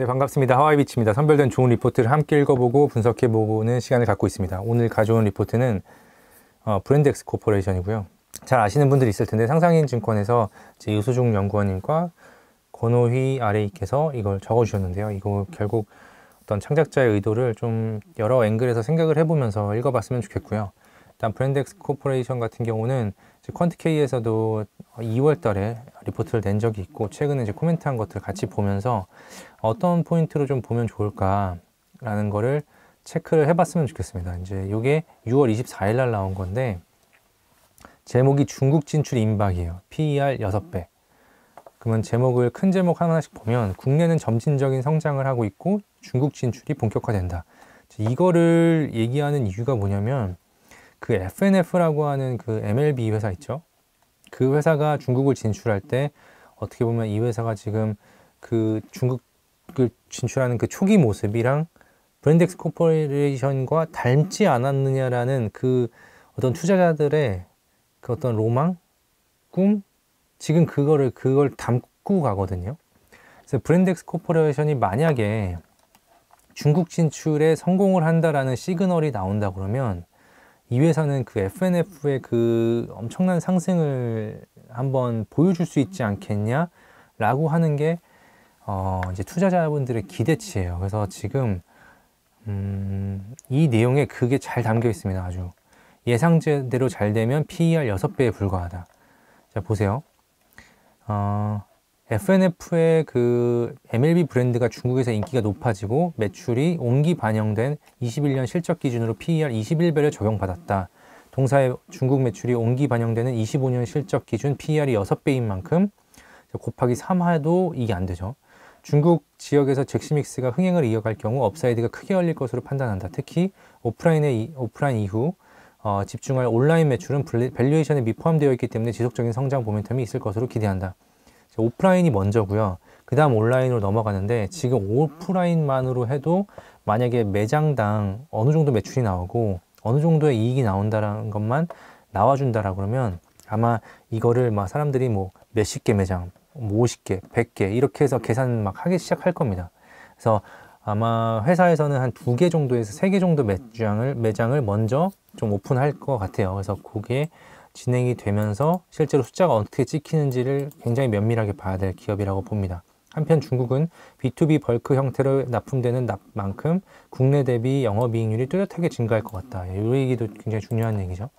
네, 반갑습니다. 하와이비치입니다. 선별된 좋은 리포트를 함께 읽어보고 분석해보는 시간을 갖고 있습니다. 오늘 가져온 리포트는 어, 브랜드엑스 코퍼레이션이고요. 잘 아시는 분들이 있을 텐데 상상인 증권에서 유수중 연구원님과 권호휘 아래이께서 이걸 적어주셨는데요. 이거 결국 어떤 창작자의 의도를 좀 여러 앵글에서 생각을 해보면서 읽어봤으면 좋겠고요. 일단 브랜드엑스 코퍼레이션 같은 경우는 퀀트케이에서도 2월 달에 리포트를 낸 적이 있고 최근에 이제 코멘트한 것들 같이 보면서 어떤 포인트로 좀 보면 좋을까라는 거를 체크를 해봤으면 좋겠습니다. 이제 이게 6월 24일 날 나온 건데 제목이 중국 진출 임박이에요. PER 6배. 그러면 제목을 큰 제목 하나씩 보면 국내는 점진적인 성장을 하고 있고 중국 진출이 본격화된다. 이거를 얘기하는 이유가 뭐냐면 그 FNF라고 하는 그 MLB 회사 있죠. 그 회사가 중국을 진출할 때 어떻게 보면 이 회사가 지금 그 중국을 진출하는 그 초기 모습이랑 브랜덱스 코퍼레이션과 닮지 않았느냐라는 그 어떤 투자자들의 그 어떤 로망, 꿈, 지금 그거를 그걸 담고 가거든요. 그래서 브랜덱스 코퍼레이션이 만약에 중국 진출에 성공을 한다라는 시그널이 나온다 그러면 이 회사는 그 FNF의 그 엄청난 상승을 한번 보여줄 수 있지 않겠냐라고 하는 게 어, 이제 투자자분들의 기대치예요. 그래서 지금 음, 이 내용에 그게 잘 담겨 있습니다. 아주 예상대로 잘 되면 PER 6배에 불과하다. 자 보세요. 어, FNF의 그 MLB 브랜드가 중국에서 인기가 높아지고 매출이 온기 반영된 21년 실적 기준으로 PER 21배를 적용받았다. 동사의 중국 매출이 온기 반영되는 25년 실적 기준 PER이 6배인 만큼 곱하기 3해도 이게 안 되죠. 중국 지역에서 잭시믹스가 흥행을 이어갈 경우 업사이드가 크게 열릴 것으로 판단한다. 특히 오프라인의 오프라인 이후 어, 집중할 온라인 매출은 밸류에이션에 미포함되어 있기 때문에 지속적인 성장 모멘텀이 있을 것으로 기대한다. 오프라인이 먼저고요. 그 다음 온라인으로 넘어가는데 지금 오프라인만으로 해도 만약에 매장당 어느 정도 매출이 나오고 어느 정도의 이익이 나온다라는 것만 나와준다라 고 그러면 아마 이거를 막 사람들이 뭐 몇십 개 매장, 뭐 50개, 100개 이렇게 해서 계산 막 하기 시작할 겁니다. 그래서 아마 회사에서는 한 두 개 정도에서 세 개 정도 매장을 매장을 먼저 좀 오픈할 것 같아요. 그래서 그게 진행이 되면서 실제로 숫자가 어떻게 찍히는지를 굉장히 면밀하게 봐야 될 기업이라고 봅니다. 한편 중국은 B2B 벌크 형태로 납품되는 만큼 국내 대비 영업이익률이 뚜렷하게 증가할 것 같다. 이 예, 얘기도 굉장히 중요한 얘기죠.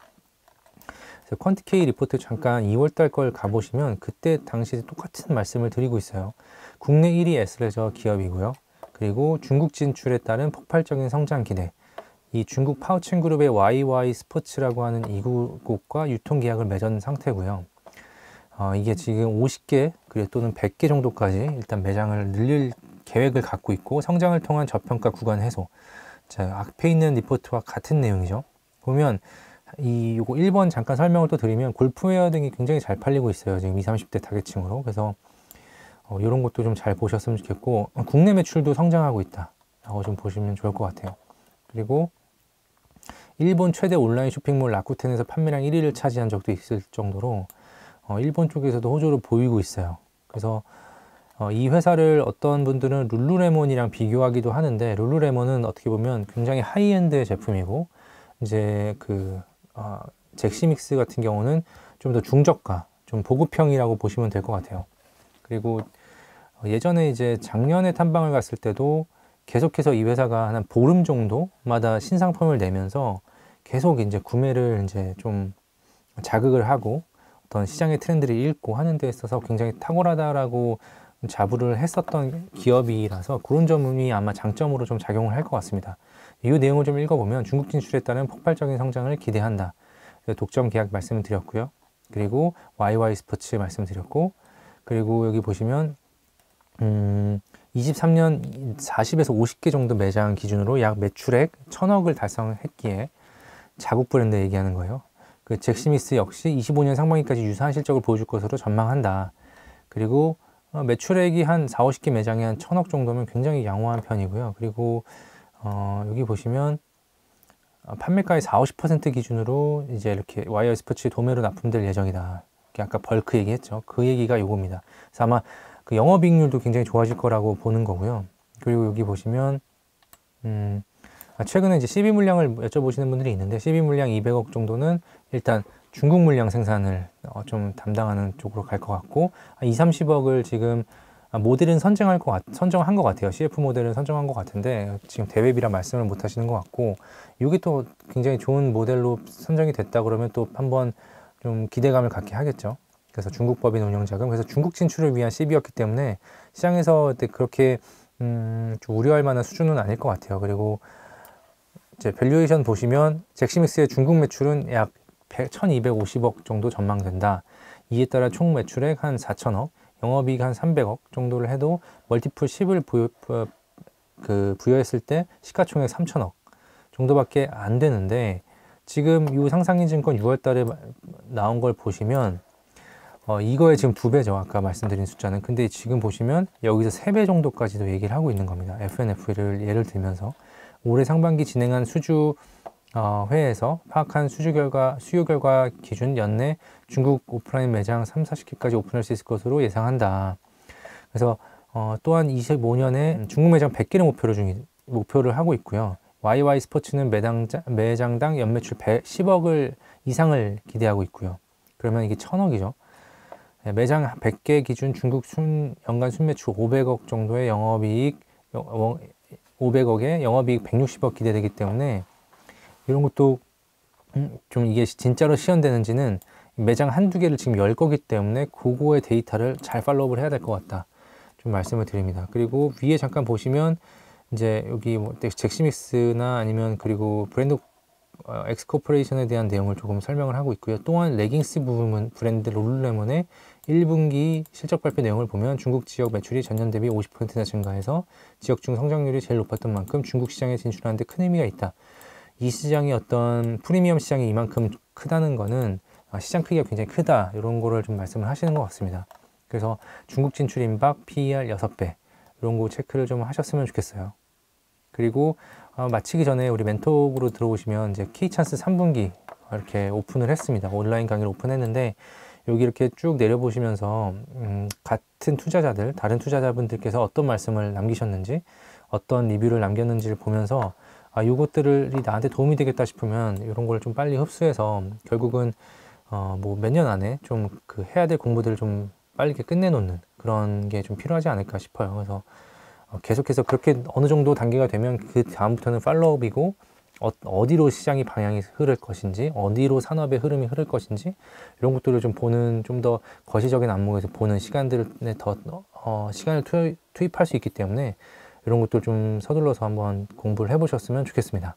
퀀티케이 리포트 잠깐 2월달 걸 가보시면 그때 당시 똑같은 말씀을 드리고 있어요. 국내 1위 에스레저 기업이고요. 그리고 중국 진출에 따른 폭발적인 성장 기대 이 중국 파우칭 그룹의 YY 스포츠라고 하는 이국과 유통계약을 맺은 상태고요. 어, 이게 지금 50개 그리고 또는 100개 정도까지 일단 매장을 늘릴 계획을 갖고 있고 성장을 통한 저평가 구간 해소. 자, 앞에 있는 리포트와 같은 내용이죠. 보면 이 요거 1번 잠깐 설명을 또 드리면 골프웨어 등이 굉장히 잘 팔리고 있어요. 지금 20, 30대 타겟층으로. 그래서 어, 이런 것도 좀 잘 보셨으면 좋겠고 국내 매출도 성장하고 있다. 라고 좀 보시면 좋을 것 같아요. 그리고 일본 최대 온라인 쇼핑몰 라쿠텐에서 판매량 1위를 차지한 적도 있을 정도로 어, 일본 쪽에서도 호조를 보이고 있어요. 그래서 어, 이 회사를 어떤 분들은 룰루레몬이랑 비교하기도 하는데 룰루레몬은 어떻게 보면 굉장히 하이엔드의 제품이고 이제 그 어, 잭시믹스 같은 경우는 좀 더 중저가, 좀 보급형이라고 보시면 될 것 같아요. 그리고 예전에 이제 작년에 탐방을 갔을 때도 계속해서 이 회사가 한 보름 정도마다 신상품을 내면서 계속 이제 구매를 이제 좀 자극을 하고 어떤 시장의 트렌드를 읽고 하는 데 있어서 굉장히 탁월하다라고 자부를 했었던 기업이라서 그런 점이 아마 장점으로 좀 작용을 할 것 같습니다. 이 내용을 좀 읽어보면 중국 진출에 따른 폭발적인 성장을 기대한다. 독점 계약 말씀을 드렸고요. 그리고 YY 스포츠 말씀드렸고 그리고 여기 보시면 음 23년 40에서 50개 정도 매장 기준으로 약 매출액 천억을 달성했기에 자국 브랜드 얘기하는 거예요. 그 잭시미스 음. 역시 25년 상반기까지 유사한 실적을 보여줄 것으로 전망한다. 그리고 어, 매출액이 한 4, 50개 매장에 한 천억 정도면 굉장히 양호한 편이고요. 그리고 어, 여기 보시면 어, 판매가의 4, 50% 기준으로 이제 이렇게 와이어 스포츠 도매로 납품될 예정이다. 아까 벌크 얘기했죠. 그 얘기가 요겁니다. 그래서 아마 그 영업이익률도 굉장히 좋아질 거라고 보는 거고요. 그리고 여기 보시면 음, 아, 최근에 이제 CB 물량을 여쭤보시는 분들이 있는데 CB 물량 200억 정도는 일단 중국 물량 생산을 어, 좀 담당하는 쪽으로 갈 것 같고 2, 아, 30억을 지금 아, 모델은 선정할 것 같, 선정한 것 같아요. CF 모델은 선정한 것 같은데 지금 대회비라 말씀을 못 하시는 것 같고 이게 또 굉장히 좋은 모델로 선정이 됐다 그러면 또 한번 좀 기대감을 갖게 하겠죠. 그래서 중국법인 운영자금 그래서 중국 진출을 위한 CB였기 때문에 시장에서 그렇게 음, 좀 우려할 만한 수준은 아닐 것 같아요. 그리고 이제 밸류에이션 보시면 잭시믹스의 중국 매출은 약 1250억 정도 전망된다. 이에 따라 총 매출액 한 4천억, 영업이익 한 300억 정도를 해도 멀티플 10을 부여, 그 부여했을 때 시가총액 3천억 정도밖에 안 되는데 지금 이 상상인증권 6월 달에 나온 걸 보시면 어, 이거에 지금 두 배죠. 아까 말씀드린 숫자는. 근데 지금 보시면 여기서 세 배 정도까지도 얘기를 하고 있는 겁니다. FNF를 예를 들면서. 올해 상반기 진행한 수주 어, 회에서 파악한 수주 결과, 수요 결과 기준 연내 중국 오프라인 매장 3, 40개까지 오픈할 수 있을 것으로 예상한다. 그래서 어, 또한 25년에 중국 매장 100개를 목표로 중, 목표를 하고 있고요. YY 스포츠는 매장, 매장당 연매출 1 0 10억을 이상을 기대하고 있고요. 그러면 이게 천억이죠 네, 매장 100개 기준 중국 순, 연간 순매출 500억 정도의 영업이익, 어, 500억에 영업이익 160억 기대되기 때문에 이런 것도 음, 좀 이게 진짜로 시연되는지는 매장 한두 개를 지금 열 거기 때문에 그거의 데이터를 잘 팔로우를 해야 될 것 같다. 좀 말씀을 드립니다. 그리고 위에 잠깐 보시면 이제 여기 뭐 네, 잭시믹스나 아니면 그리고 브랜드 어, 엑스코퍼레이션에 대한 내용을 조금 설명을 하고 있고요. 또한 레깅스 부분은 브랜드 롤레몬의 1분기 실적 발표 내용을 보면 중국 지역 매출이 전년 대비 50%나 증가해서 지역 중 성장률이 제일 높았던 만큼 중국 시장에 진출하는 데 큰 의미가 있다. 이 시장이 어떤 프리미엄 시장이 이만큼 크다는 거는 아, 시장 크기가 굉장히 크다 이런 거를 좀 말씀을 하시는 것 같습니다. 그래서 중국 진출 임박 PER 6배 이런 거 체크를 좀 하셨으면 좋겠어요. 그리고 어, 마치기 전에 우리 멘토으로 들어오시면 이제 K찬스 3분기 이렇게 오픈을 했습니다. 온라인 강의를 오픈했는데 여기 이렇게 쭉 내려보시면서 음, 같은 투자자들, 다른 투자자분들께서 어떤 말씀을 남기셨는지 어떤 리뷰를 남겼는지를 보면서 아, 이것들이 나한테 도움이 되겠다 싶으면 이런 걸 좀 빨리 흡수해서 결국은 어, 뭐몇 년 안에 좀 그 해야 될 공부들을 좀 빨리 이렇게 끝내놓는 그런 게 좀 필요하지 않을까 싶어요. 그래서 어, 계속해서 그렇게 어느 정도 단계가 되면 그 다음부터는 팔로업이고 어, 디로 시장의 방향이 흐를 것인지 어디로 산업의 흐름이 흐를 것인지 이런 것들을 좀 보는 좀 더 거시적인 안목에서 보는 시간들에 더 어, 시간을 투, 투입할 수 있기 때문에 이런 것들 좀 서둘러서 한번 공부를 해보셨으면 좋겠습니다.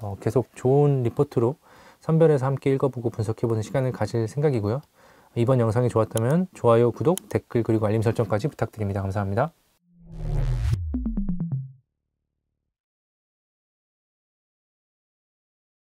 그 계속 좋은 리포트로 선별해서 함께 읽어보고 분석해보는 시간을 가질 생각이고요. 이번 영상이 좋았다면 좋아요, 구독, 댓글 그리고 알림 설정까지 부탁드립니다. 감사합니다.